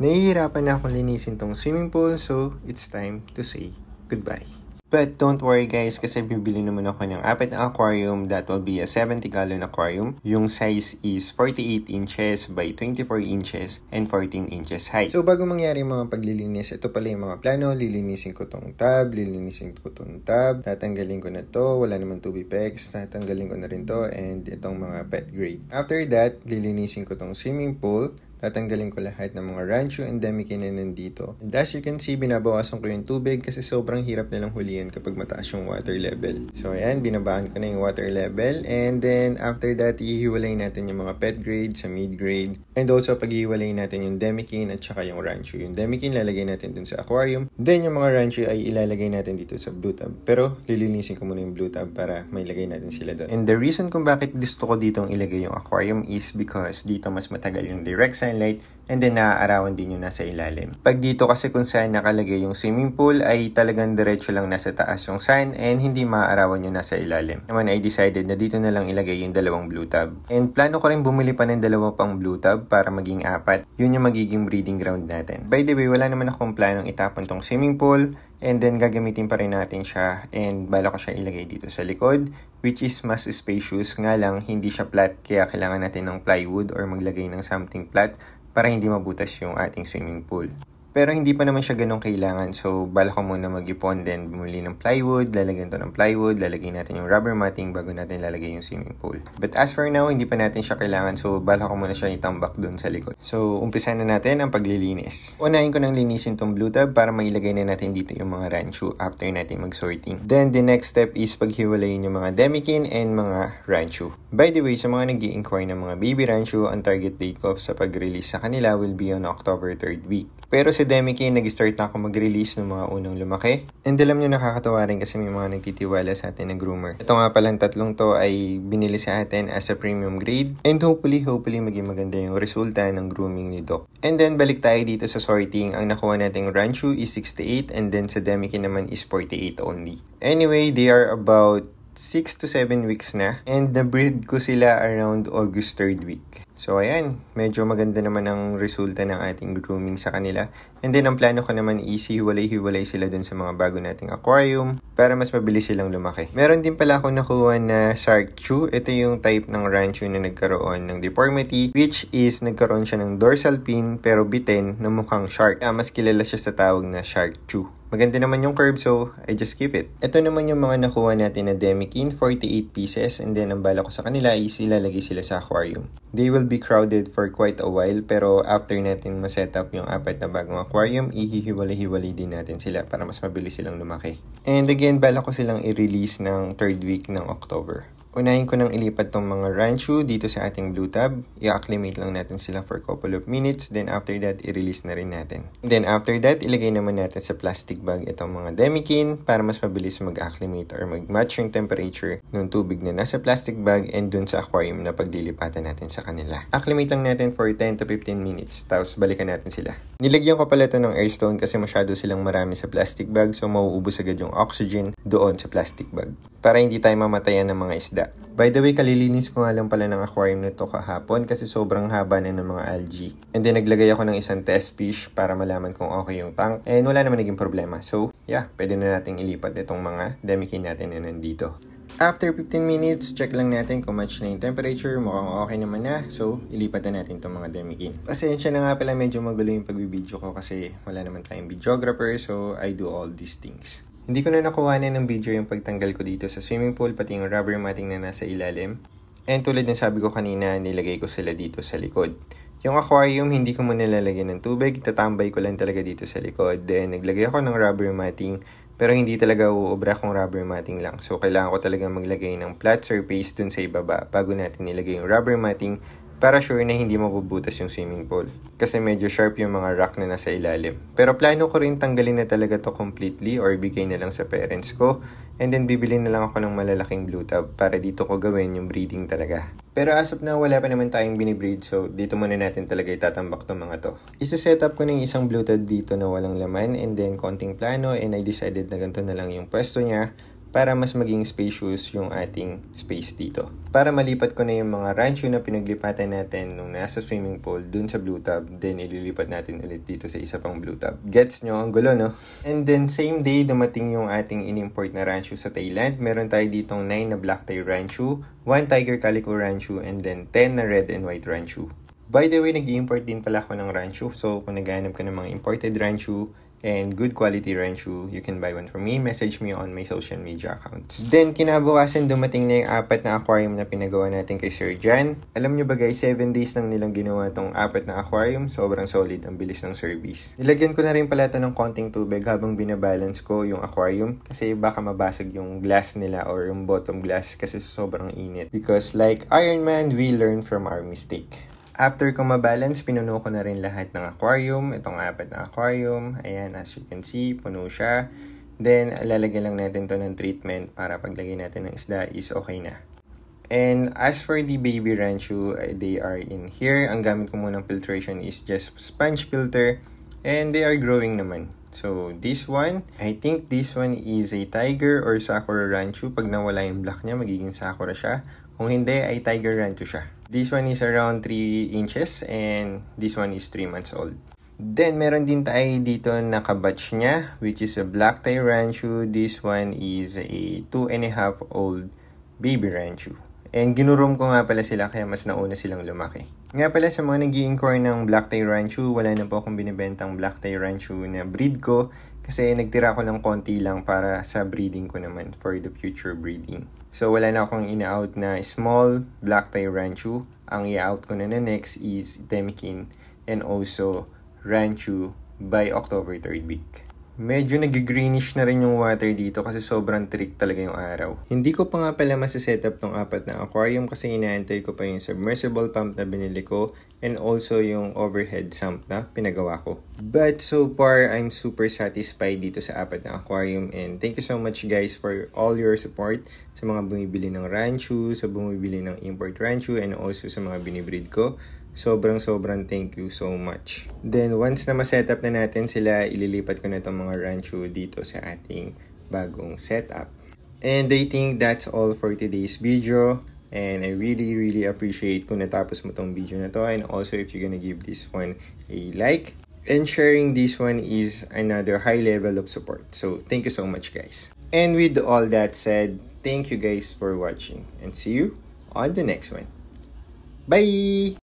Nahihirapan na akong linisin tong swimming pool so it's time to say goodbye. But don't worry guys kasi bibili naman ako ng apat na aquarium that will be a 70 gallon aquarium. Yung size is 48 inches by 24 inches and 14 inches high. So bago mangyari mga paglilinis, ito pala yung mga plano. Lilinisin ko tong tab, lilinisin ko tong tub. tatanggalin ko na to, wala naman tubig pegs, tatanggalin ko na rin to and itong mga pet grade. After that, lilinisin ko tong swimming pool Tatanggalin ko lahat ng mga rancho endemic na nandito. And as you can see, binabawasan ko yung tubig kasi sobrang hirap nilang hulihan kapag mataas yung water level. So ayan, binabaan ko na yung water level. And then after that, ihiwalay natin yung mga pet grade sa mid grade. And also, paghihiwalay natin yung demikin at saka yung rancho. Yung demikin lalagay natin dun sa aquarium. Then yung mga rancho ay ilalagay natin dito sa blue tub. Pero lilinisin ko muna yung blue tub para may lagay natin sila doon. And the reason kung bakit gusto ko dito ilagay yung aquarium is because dito mas matagal yung direct highlight and then naaarawan din yung nasa ilalim. Pag dito kasi kung saan nakalagay yung swimming pool ay talagang diretso lang nasa taas yung sign and hindi maaarawan yung nasa ilalim. Naman I decided na dito na lang ilagay yung dalawang blue tub. And plano ko rin bumili pa ng dalawa pang blue tub para maging apat. Yun yung magiging breeding ground natin. By the way, wala naman akong planong itapon tong swimming pool and then gagamitin pa rin natin siya and bala ko siya ilagay dito sa likod which is mas spacious nga lang hindi siya flat kaya kailangan natin ng plywood or maglagay ng something flat para hindi mabutas yung ating swimming pool. Pero hindi pa naman siya ganun kailangan. So, bala ko muna mag-ipon. Then, bumili ng plywood. Lalagyan to ng plywood. Lalagyan natin yung rubber matting bago natin lalagay yung swimming pool. But as for now, hindi pa natin siya kailangan. So, bala ko muna siya itambak dun sa likod. So, umpisa na natin ang paglilinis. Unahin ko nang linisin tong blue tab para mailagay na natin dito yung mga rancho after natin mag-sorting. Then, the next step is paghiwalayin yung mga demikin and mga rancho. By the way, sa mga nag i inquire ng mga baby rancho, ang target date ko sa pag-release sa kanila will be on October 3rd week. Pero sa Demiki, nag-start na ako mag-release ng mga unang lumaki. And alam nyo, nakakatawa rin kasi may mga nagtitiwala sa atin na groomer. Ito nga palang tatlong to ay binili sa atin as a premium grade. And hopefully, hopefully maging maganda yung resulta ng grooming ni Doc. And then, balik tayo dito sa sorting. Ang nakuha nating Ranchu is 68 and then sa Demiki naman is 48 only. Anyway, they are about 6 to 7 weeks na and na-breed ko sila around August 3rd week. So ayan, medyo maganda naman ang resulta ng ating grooming sa kanila. And then ang plano ko naman is hiwalay-hiwalay sila dun sa mga bago nating aquarium para mas mabilis silang lumaki. Meron din pala akong nakuha na shark chew. Ito yung type ng rancho na nagkaroon ng deformity which is nagkaroon siya ng dorsal fin pero bitin na mukhang shark. Ah, mas kilala siya sa tawag na shark chew. Maganda naman yung curve so I just keep it. Ito naman yung mga nakuha natin na demikin, 48 pieces and then ang bala ko sa kanila is ilalagay sila sa aquarium. They will be crowded for quite a while pero after natin ma-set up yung apat na bagong aquarium, ihihiwalay-hiwalay din natin sila para mas mabilis silang lumaki. And again, bala ko silang i-release ng third week ng October. Unahin ko nang ilipat tong mga Ranchu dito sa ating blue tab. I-acclimate lang natin sila for a couple of minutes. Then after that, i-release na rin natin. Then after that, ilagay naman natin sa plastic bag itong mga Demikin para mas mabilis mag-acclimate or mag-match yung temperature ng tubig na nasa plastic bag and dun sa aquarium na paglilipatan natin sa kanila. Acclimate lang natin for 10 to 15 minutes. Tapos balikan natin sila. Nilagyan ko pala ito ng airstone kasi masyado silang marami sa plastic bag so mauubos agad yung oxygen doon sa plastic bag. Para hindi tayo mamatayan ng mga isda isda. By the way, kalilinis ko nga lang pala ng aquarium nito kahapon kasi sobrang haba na ng mga algae. And then naglagay ako ng isang test fish para malaman kung okay yung tank. And wala naman naging problema. So, yeah, pwede na nating ilipat itong mga demikin natin na nandito. After 15 minutes, check lang natin kung match na yung temperature. Mukhang okay naman na. So, ilipat na natin itong mga demikin. Pasensya na nga pala, medyo magulo yung pagbibideo ko kasi wala naman tayong videographer. So, I do all these things. Hindi ko na nakuha na ng video yung pagtanggal ko dito sa swimming pool pati yung rubber matting na nasa ilalim. And tulad ng sabi ko kanina, nilagay ko sila dito sa likod. Yung aquarium, hindi ko muna lalagyan ng tubig, tatambay ko lang talaga dito sa likod. Then, naglagay ako ng rubber matting, pero hindi talaga uobra kung rubber matting lang. So, kailangan ko talaga maglagay ng flat surface dun sa ibaba bago natin nilagay yung rubber matting para sure na hindi mabubutas yung swimming pool. Kasi medyo sharp yung mga rock na nasa ilalim. Pero plano ko rin tanggalin na talaga to completely or bigay na lang sa parents ko. And then bibili na lang ako ng malalaking blue tub para dito ko gawin yung breeding talaga. Pero as of now, wala pa naman tayong binibreed so dito muna natin talaga itatambak ng mga to. Isa-set up ko ng isang blue tub dito na walang laman and then konting plano and I decided na ganito na lang yung pwesto niya para mas maging spacious yung ating space dito. Para malipat ko na yung mga rancho na pinaglipatan natin nung nasa swimming pool dun sa blue tub, then ililipat natin ulit dito sa isa pang blue tub. Gets nyo? Ang gulo, no? And then same day, dumating yung ating in-import na rancho sa Thailand. Meron tayo ditong 9 na black tie rancho, 1 tiger calico rancho, and then 10 na red and white rancho. By the way, nag-import din pala ako ng rancho. So, kung naghahanap ka ng mga imported rancho, and good quality rain shoe. You can buy one from me. Message me on my social media accounts. Then, kinabukasan dumating na yung apat na aquarium na pinagawa natin kay Sir Jan. Alam nyo ba guys, 7 days nang nilang ginawa tong apat na aquarium. Sobrang solid. Ang bilis ng service. Nilagyan ko na rin pala ito ng konting tubig habang binabalance ko yung aquarium kasi baka mabasag yung glass nila or yung bottom glass kasi sobrang init. Because like Iron Man, we learn from our mistake. After ko mabalance, pinuno ko na rin lahat ng aquarium. Itong apat na aquarium. Ayan, as you can see, puno siya. Then, lalagyan lang natin to ng treatment para paglagay natin ng isda is okay na. And as for the baby ranchu, eh, they are in here. Ang gamit ko muna ng filtration is just sponge filter. And they are growing naman. So, this one, I think this one is a tiger or sakura ranchu. Pag nawala yung black niya, magiging sakura siya. Kung hindi, ay tiger ranchu siya. This one is around 3 inches and this one is 3 months old. Then, meron din tayo dito na kabatch niya, which is a black tie ranchu. This one is a 2 and a half old baby ranchu. And ginurom ko nga pala sila kaya mas nauna silang lumaki. Nga pala sa mga nag inquire ng black tie ranchu, wala na po akong binibentang black tie ranchu na breed ko. Kasi nagtira ko lang konti lang para sa breeding ko naman for the future breeding. So wala na akong in out na small black tie ranchu. Ang i-out ko na na next is Demikin and also Ranchu by October 3rd week. Medyo nag-greenish na rin yung water dito kasi sobrang trick talaga yung araw. Hindi ko pa nga pala masisetup tong apat na aquarium kasi inaantay ko pa yung submersible pump na binili ko and also yung overhead sump na pinagawa ko. But so far, I'm super satisfied dito sa apat na aquarium and thank you so much guys for all your support sa mga bumibili ng ranchu, sa bumibili ng import ranchu and also sa mga binibreed ko sobrang sobrang thank you so much. Then once na ma-setup na natin sila, ililipat ko na itong mga rancho dito sa ating bagong setup. And I think that's all for today's video. And I really, really appreciate kung natapos mo tong video na to. And also if you're gonna give this one a like. And sharing this one is another high level of support. So thank you so much guys. And with all that said, thank you guys for watching. And see you on the next one. Bye!